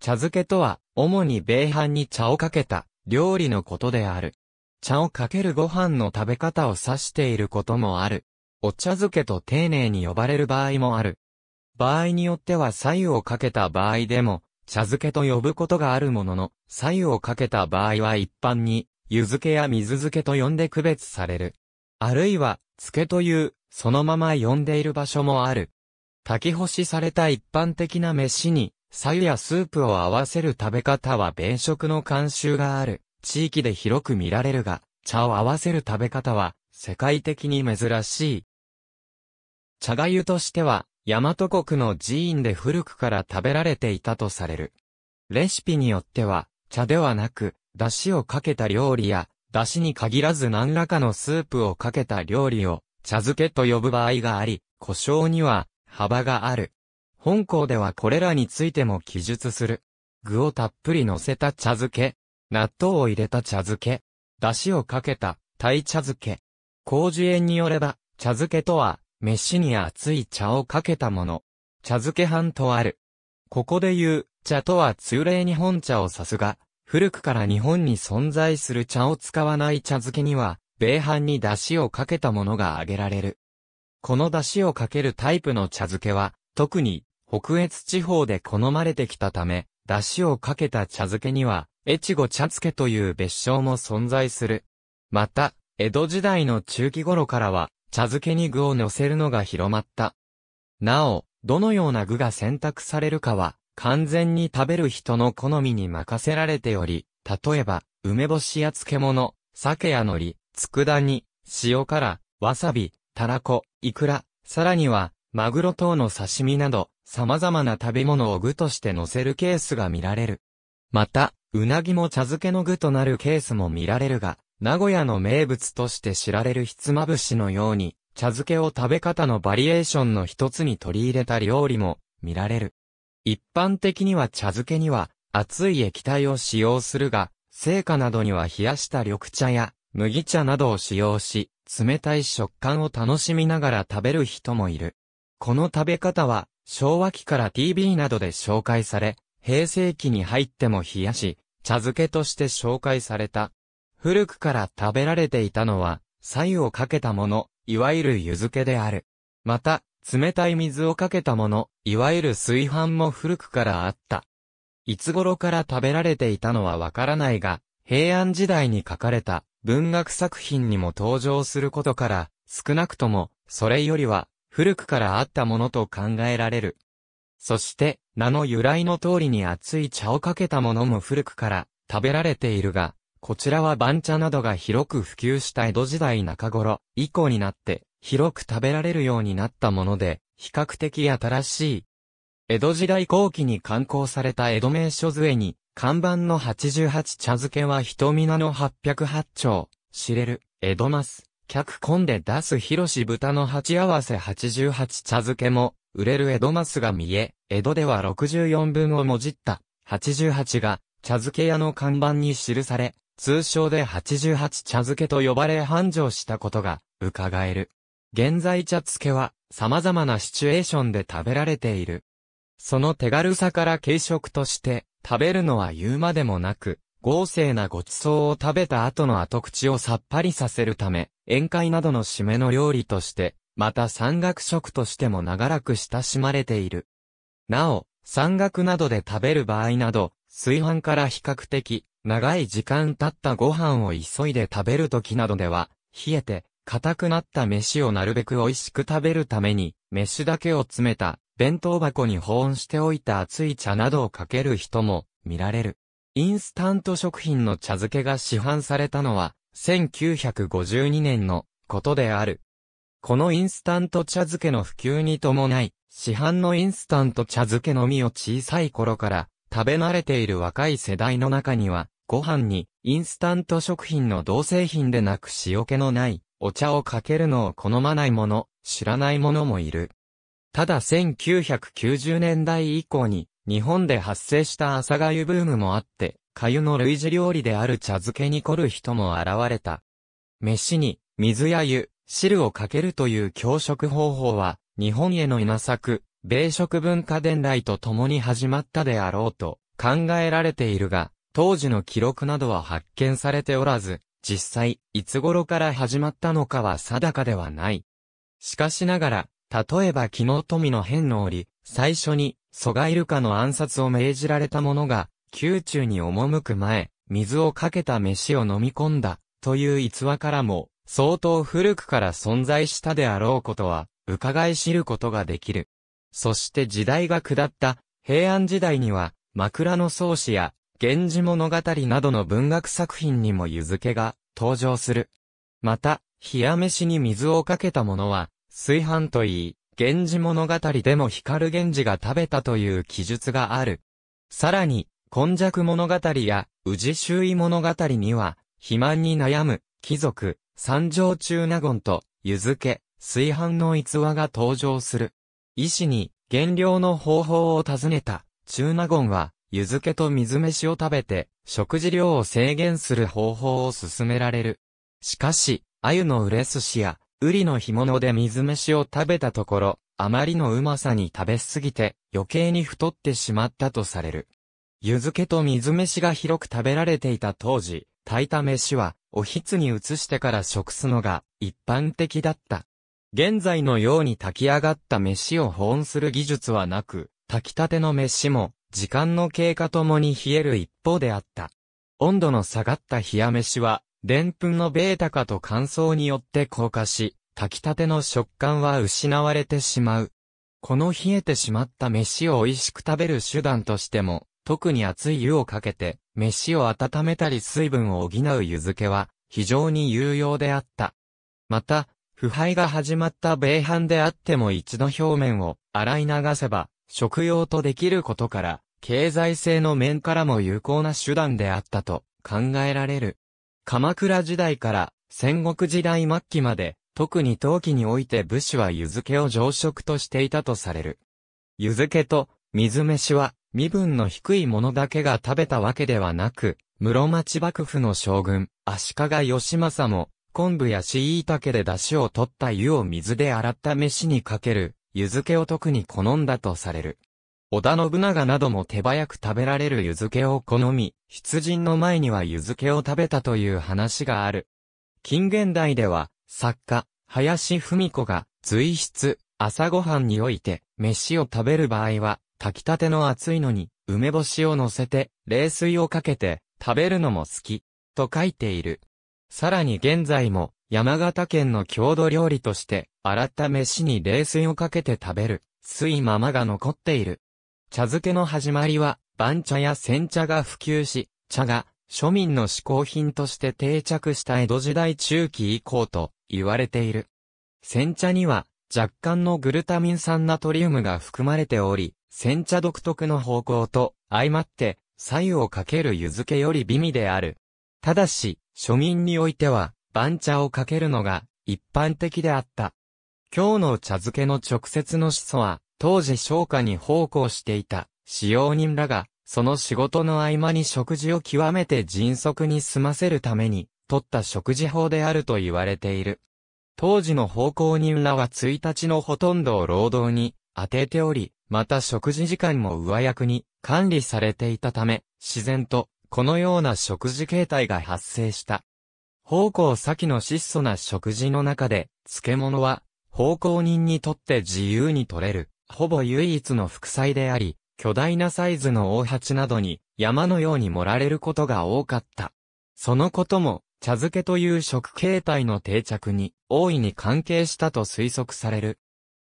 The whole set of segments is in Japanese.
茶漬けとは、主に米飯に茶をかけた料理のことである。茶をかけるご飯の食べ方を指していることもある。お茶漬けと丁寧に呼ばれる場合もある。場合によっては左右をかけた場合でも、茶漬けと呼ぶことがあるものの、左右をかけた場合は一般に、湯漬けや水漬けと呼んで区別される。あるいは、漬けという、そのまま呼んでいる場所もある。炊き干しされた一般的な飯に、鮭やスープを合わせる食べ方は弁食の慣習がある、地域で広く見られるが、茶を合わせる食べ方は、世界的に珍しい。茶がゆとしては、大和国の寺院で古くから食べられていたとされる。レシピによっては、茶ではなく、出汁をかけた料理や、出汁に限らず何らかのスープをかけた料理を、茶漬けと呼ぶ場合があり、故障には、幅がある。本校ではこれらについても記述する。具をたっぷり乗せた茶漬け、納豆を入れた茶漬け、出汁をかけた、タイ茶漬け。麹園によれば、茶漬けとは、飯に熱い茶をかけたもの。茶漬け飯とある。ここで言う、茶とは通例日本茶を指すが、古くから日本に存在する茶を使わない茶漬けには、米飯に出汁をかけたものが挙げられる。この出汁をかけるタイプの茶漬けは、特に北越地方で好まれてきたため、出汁をかけた茶漬けには、越後茶漬けという別称も存在する。また、江戸時代の中期頃からは、茶漬けに具を乗せるのが広まった。なお、どのような具が選択されるかは、完全に食べる人の好みに任せられており、例えば、梅干しや漬物、鮭や海苔、佃煮、塩辛、わさび、たらこ、いくら、さらには、マグロ等の刺身など、様々な食べ物を具として乗せるケースが見られる。また、うなぎも茶漬けの具となるケースも見られるが、名古屋の名物として知られるひつまぶしのように、茶漬けを食べ方のバリエーションの一つに取り入れた料理も見られる。一般的には茶漬けには熱い液体を使用するが、成果などには冷やした緑茶や麦茶などを使用し、冷たい食感を楽しみながら食べる人もいる。この食べ方は昭和期から TV などで紹介され、平成期に入っても冷やし、茶漬けとして紹介された。古くから食べられていたのは、左をかけたもの、いわゆる湯漬けである。また、冷たい水をかけたもの、いわゆる炊飯も古くからあった。いつ頃から食べられていたのはわからないが、平安時代に書かれた文学作品にも登場することから、少なくとも、それよりは、古くからあったものと考えられる。そして、名の由来の通りに熱い茶をかけたものも古くから食べられているが、こちらは番茶などが広く普及した江戸時代中頃以降になって広く食べられるようになったもので、比較的新しい。江戸時代後期に刊行された江戸名所杖に、看板の88茶漬けは人皆の808丁、知れる、江戸ます。客混んで出す広し豚の鉢合わせ88茶漬けも、売れる江戸マスが見え、江戸では64分をもじった、88が、茶漬け屋の看板に記され、通称で88茶漬けと呼ばれ繁盛したことが、伺える。現在茶漬けは、様々なシチュエーションで食べられている。その手軽さから軽食として、食べるのは言うまでもなく、豪勢なごちそうを食べた後の後口をさっぱりさせるため、宴会などの締めの料理として、また山岳食としても長らく親しまれている。なお、山岳などで食べる場合など、炊飯から比較的、長い時間経ったご飯を急いで食べる時などでは、冷えて、硬くなった飯をなるべく美味しく食べるために、飯だけを詰めた、弁当箱に保温しておいた熱い茶などをかける人も、見られる。インスタント食品の茶漬けが市販されたのは、1952年のことである。このインスタント茶漬けの普及に伴い、市販のインスタント茶漬けのみを小さい頃から食べ慣れている若い世代の中には、ご飯にインスタント食品の同製品でなく塩気のないお茶をかけるのを好まない者、知らない者もいる。ただ1990年代以降に日本で発生した朝粥ブームもあって、粥の類似料理である茶漬けに凝る人も現れた。飯に、水や湯、汁をかけるという教食方法は、日本への稲作、米食文化伝来と共に始まったであろうと考えられているが、当時の記録などは発見されておらず、実際、いつ頃から始まったのかは定かではない。しかしながら、例えば昨日富の変の折、最初に、蘇我イルカの暗殺を命じられた者が、宮中に赴く前、水をかけた飯を飲み込んだ、という逸話からも、相当古くから存在したであろうことは、伺い知ることができる。そして時代が下った、平安時代には、枕草子や、源氏物語などの文学作品にも湯漬けが登場する。また、冷や飯に水をかけたものは、炊飯といい、源氏物語でも光源氏が食べたという記述がある。さらに、今弱物語や、宇治周囲物語には、肥満に悩む、貴族、三条中納言と、湯漬け、炊飯の逸話が登場する。医師に、減量の方法を尋ねた、中納言は、湯漬けと水飯を食べて、食事量を制限する方法を勧められる。しかし、鮎の売れ寿司や、ウリの干物で水飯を食べたところ、あまりのうまさに食べ過ぎて、余計に太ってしまったとされる。湯漬けと水飯が広く食べられていた当時、炊いた飯は、おひつに移してから食すのが一般的だった。現在のように炊き上がった飯を保温する技術はなく、炊きたての飯も、時間の経過ともに冷える一方であった。温度の下がった冷や飯は、でんぷんのベータ化と乾燥によって硬化し、炊きたての食感は失われてしまう。この冷えてしまった飯を美味しく食べる手段としても、特に熱い湯をかけて、飯を温めたり水分を補う湯漬けは、非常に有用であった。また、腐敗が始まった米飯であっても一度表面を洗い流せば、食用とできることから、経済性の面からも有効な手段であったと考えられる。鎌倉時代から戦国時代末期まで、特に陶器において武士は湯漬けを常食としていたとされる。湯漬けと水飯は身分の低い者だけが食べたわけではなく、室町幕府の将軍、足利義政も、昆布や椎茸で出汁を取った湯を水で洗った飯にかける、湯漬けを特に好んだとされる。織田信長なども手早く食べられる湯漬けを好み、出陣の前には湯漬けを食べたという話がある。近現代では、作家、林芙美子が、随筆、朝ごはんにおいて、飯を食べる場合は、炊きたての熱いのに、梅干しを乗せて、冷水をかけて、食べるのも好き、と書いている。さらに現在も、山形県の郷土料理として、洗った飯に冷水をかけて食べる、水ままが残っている。茶漬けの始まりは、番茶や煎茶が普及し、茶が、庶民の嗜好品として定着した江戸時代中期以降と言われている。煎茶には若干のグルタミン酸ナトリウムが含まれており、煎茶独特の方向と相まって、左をかける湯漬けより美味である。ただし、庶民においては、番茶をかけるのが一般的であった。今日の茶漬けの直接の始祖は、当時商家に奉公していた使用人らが、その仕事の合間に食事を極めて迅速に済ませるために、取った食事法であると言われている。当時の奉公人らは1日のほとんどを労働に当てており、また食事時間も上役に管理されていたため、自然と、このような食事形態が発生した。方向先の質素な食事の中で、漬物は、方向人にとって自由に取れる、ほぼ唯一の副菜であり、巨大なサイズの大鉢などに山のように盛られることが多かった。そのことも、茶漬けという食形態の定着に大いに関係したと推測される。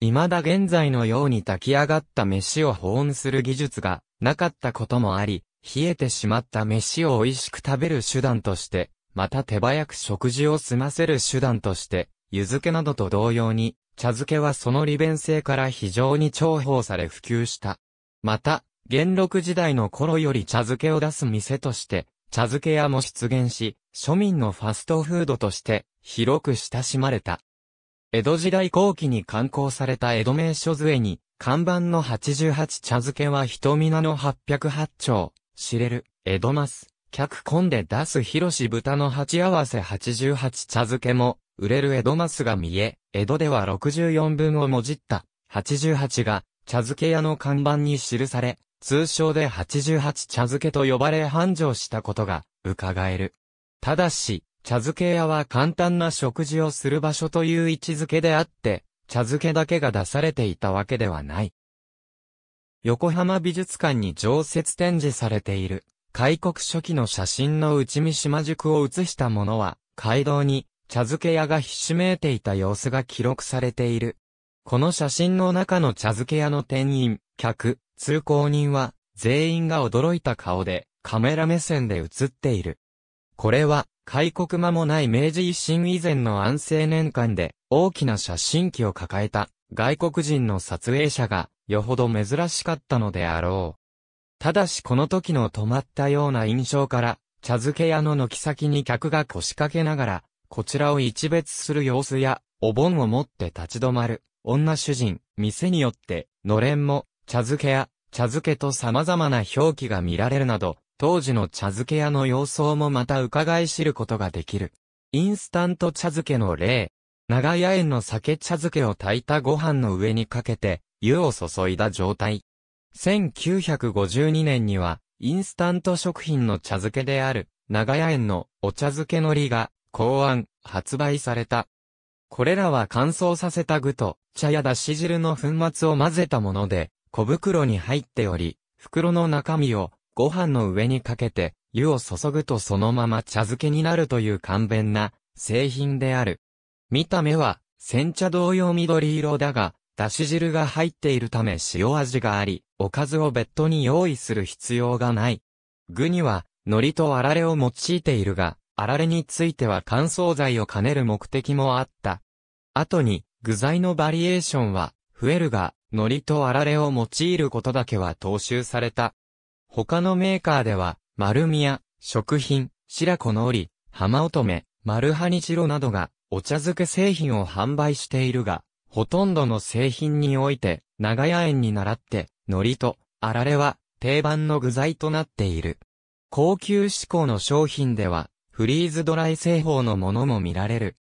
未だ現在のように炊き上がった飯を保温する技術がなかったこともあり、冷えてしまった飯を美味しく食べる手段として、また手早く食事を済ませる手段として、湯漬けなどと同様に、茶漬けはその利便性から非常に重宝され普及した。また、元禄時代の頃より茶漬けを出す店として、茶漬け屋も出現し、庶民のファストフードとして、広く親しまれた。江戸時代後期に刊行された江戸名所杖に、看板の88茶漬けは瞳名の808丁、知れる、江戸マス、客込んで出す広し豚の鉢合わせ88茶漬けも、売れる江戸マスが見え、江戸では64分をもじった、88が、茶漬け屋の看板に記され、通称で88茶漬けと呼ばれ繁盛したことが、伺える。ただし、茶漬け屋は簡単な食事をする場所という位置づけであって、茶漬けだけが出されていたわけではない。横浜美術館に常設展示されている、開国初期の写真の内見島宿を写したものは、街道に茶漬け屋がひしめいていた様子が記録されている。この写真の中の茶漬け屋の店員、客、通行人は、全員が驚いた顔で、カメラ目線で写っている。これは、開国間もない明治維新以前の安政年間で大きな写真機を抱えた外国人の撮影者がよほど珍しかったのであろう。ただしこの時の止まったような印象から茶漬け屋の軒先に客が腰掛けながらこちらを一別する様子やお盆を持って立ち止まる女主人、店によってのれんも茶漬けや茶漬けと様々な表記が見られるなど、当時の茶漬け屋の様相もまた伺い知ることができる。インスタント茶漬けの例。長屋園の酒茶漬けを炊いたご飯の上にかけて、湯を注いだ状態。1952年には、インスタント食品の茶漬けである、長屋園のお茶漬けのりが、考案、発売された。これらは乾燥させた具と、茶やだし汁の粉末を混ぜたもので、小袋に入っており、袋の中身をご飯の上にかけて、湯を注ぐとそのまま茶漬けになるという簡便な製品である。見た目は、煎茶同様緑色だが、だし汁が入っているため塩味があり、おかずを別途に用意する必要がない。具には、海苔とあられを用いているが、あられについては乾燥剤を兼ねる目的もあった。後に、具材のバリエーションは、増えるが、海苔とあられを用いることだけは踏襲された。他のメーカーでは、丸宮、食品、白子の織、浜乙女、丸葉に露などが、お茶漬け製品を販売しているが、ほとんどの製品において、長屋園に倣って、海苔と、あられは、定番の具材となっている。高級志向の商品では、フリーズドライ製法のものも見られる。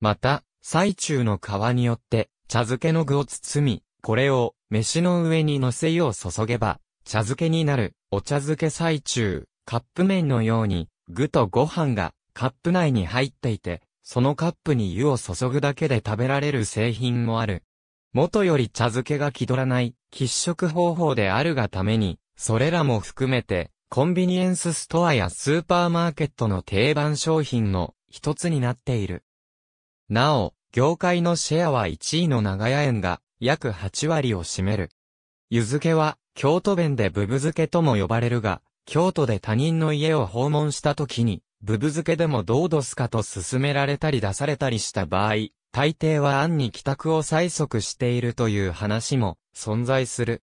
また、最中の皮によって、茶漬けの具を包み、これを、飯の上に乗せよう注げば、茶漬けになる、お茶漬け最中、カップ麺のように、具とご飯がカップ内に入っていて、そのカップに湯を注ぐだけで食べられる製品もある。元より茶漬けが気取らない喫食方法であるがために、それらも含めて、コンビニエンスストアやスーパーマーケットの定番商品の一つになっている。なお、業界のシェアは1位の長屋園が約8割を占める。湯漬けは京都弁でブブ漬けとも呼ばれるが、京都で他人の家を訪問した時に、ブブ漬けでもどうどすかと勧められたり出されたりした場合、大抵は案に帰宅を催促しているという話も存在する。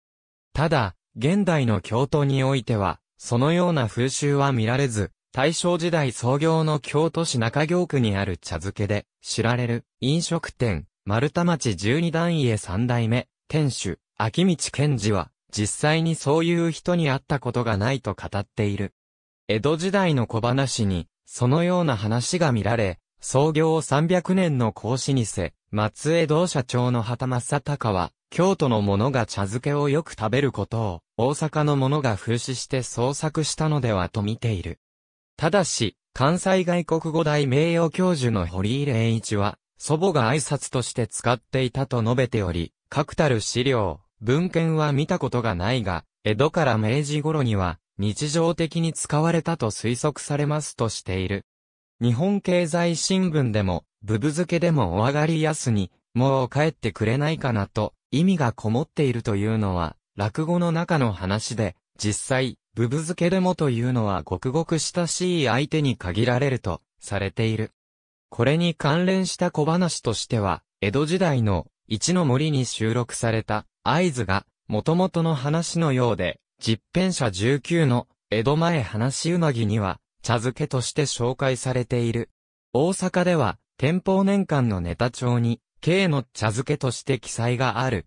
ただ、現代の京都においては、そのような風習は見られず、大正時代創業の京都市中京区にある茶漬けで知られる飲食店、丸太町十二段家三代目、店主、秋道健二は、実際にそういう人に会ったことがないと語っている。江戸時代の小話に、そのような話が見られ、創業300年の孔子にせ、松江道社長の畑正隆は、京都の者が茶漬けをよく食べることを、大阪の者が風刺して創作したのではと見ている。ただし、関西外国語大名誉教授の堀井礼一は、祖母が挨拶として使っていたと述べており、確たる資料、文献は見たことがないが、江戸から明治頃には日常的に使われたと推測されますとしている。日本経済新聞でも、ブブ漬けでもお上がりやすに、もう帰ってくれないかなと意味がこもっているというのは、落語の中の話で、実際、ブブ漬けでもというのはごくごく親しい相手に限られるとされている。これに関連した小話としては、江戸時代の一の森に収録された合図が、元々の話のようで、実編者19の、江戸前話うなぎには、茶漬けとして紹介されている。大阪では、天保年間のネタ帳に、K の茶漬けとして記載がある。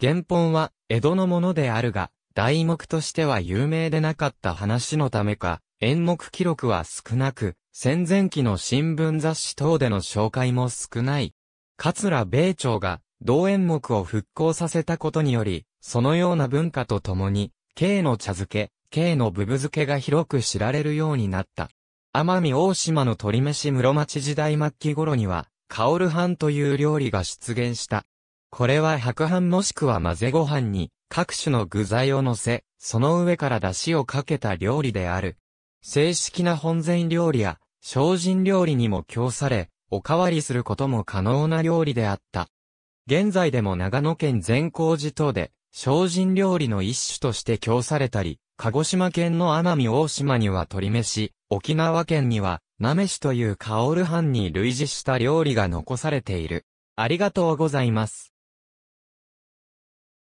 原本は、江戸のものであるが、題目としては有名でなかった話のためか、演目記録は少なく、戦前期の新聞雑誌等での紹介も少ない。桂米朝が同演目を復興させたことにより、そのような文化とともに、軽の茶漬け、軽のブブ漬けが広く知られるようになった。奄美大島の鳥飯室町時代末期頃には、カオル飯という料理が出現した。これは白飯もしくは混ぜご飯に各種の具材を乗せ、その上から出汁をかけた料理である。正式な本膳料理や精進料理にも供され、おかわりすることも可能な料理であった。現在でも長野県善光寺等で、精進料理の一種として供されたり、鹿児島県の奄美大島には鶏飯、沖縄県には、なめしというカオル藩に類似した料理が残されている。ありがとうございます。